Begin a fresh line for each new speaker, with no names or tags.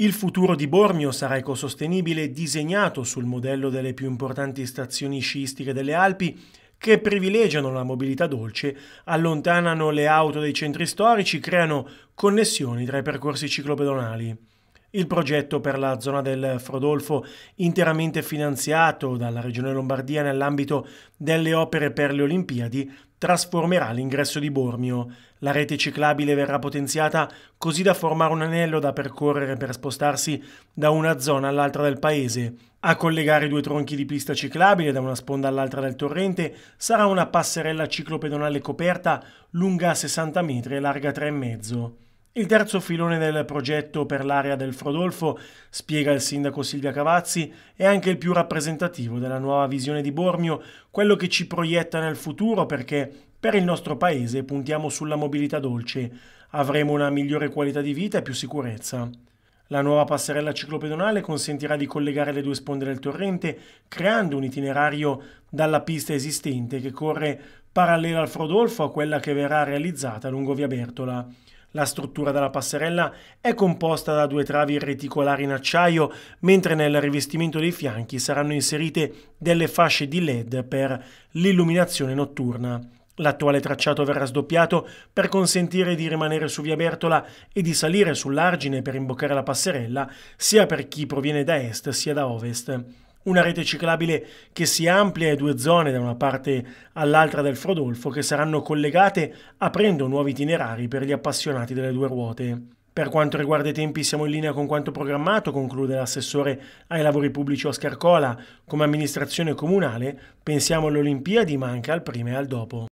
Il futuro di Bormio sarà ecosostenibile disegnato sul modello delle più importanti stazioni sciistiche delle Alpi che privilegiano la mobilità dolce, allontanano le auto dai centri storici, creano connessioni tra i percorsi ciclopedonali. Il progetto per la zona del Frodolfo, interamente finanziato dalla Regione Lombardia nell'ambito delle opere per le Olimpiadi, trasformerà l'ingresso di Bormio. La rete ciclabile verrà potenziata così da formare un anello da percorrere per spostarsi da una zona all'altra del paese. A collegare i due tronchi di pista ciclabile da una sponda all'altra del torrente sarà una passerella ciclopedonale coperta lunga 60 metri e larga 3,5. Il terzo filone del progetto per l'area del Frodolfo, spiega il sindaco Silvia Cavazzi, è anche il più rappresentativo della nuova visione di Bormio, quello che ci proietta nel futuro perché per il nostro paese puntiamo sulla mobilità dolce, avremo una migliore qualità di vita e più sicurezza. La nuova passerella ciclopedonale consentirà di collegare le due sponde del torrente, creando un itinerario dalla pista esistente che corre parallela al Frodolfo a quella che verrà realizzata lungo via Bertola. La struttura della passerella è composta da due travi reticolari in acciaio, mentre nel rivestimento dei fianchi saranno inserite delle fasce di LED per l'illuminazione notturna. L'attuale tracciato verrà sdoppiato per consentire di rimanere su via Bertola e di salire sull'argine per imboccare la passerella sia per chi proviene da est sia da ovest. Una rete ciclabile che si amplia in due zone da una parte all'altra del Frodolfo che saranno collegate aprendo nuovi itinerari per gli appassionati delle due ruote. Per quanto riguarda i tempi siamo in linea con quanto programmato, conclude l'assessore ai lavori pubblici Oscar Cola. Come amministrazione comunale pensiamo alle Olimpiadi ma anche al prima e al dopo.